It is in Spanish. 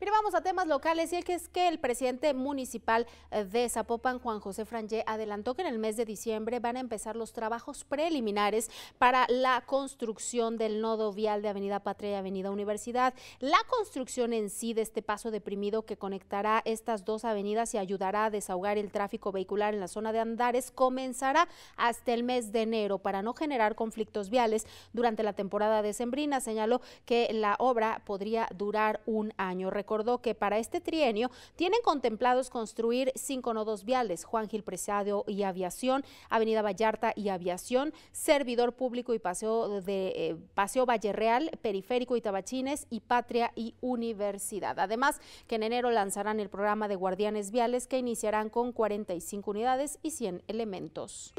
Pero vamos a temas locales y el que es que el presidente municipal eh, de Zapopan, Juan José Frangé, adelantó que en el mes de diciembre van a empezar los trabajos preliminares para la construcción del nodo vial de Avenida Patria y Avenida Universidad. La construcción en sí de este paso deprimido que conectará estas dos avenidas y ayudará a desahogar el tráfico vehicular en la zona de Andares comenzará hasta el mes de enero para no generar conflictos viales durante la temporada decembrina. Señaló que la obra podría durar un año recordó que para este trienio tienen contemplados construir cinco nodos viales, Juan Gil Presado y Aviación, Avenida Vallarta y Aviación, Servidor Público y Paseo, de, eh, Paseo Valle Real, Periférico y Tabachines y Patria y Universidad. Además, que en enero lanzarán el programa de guardianes viales que iniciarán con 45 unidades y 100 elementos.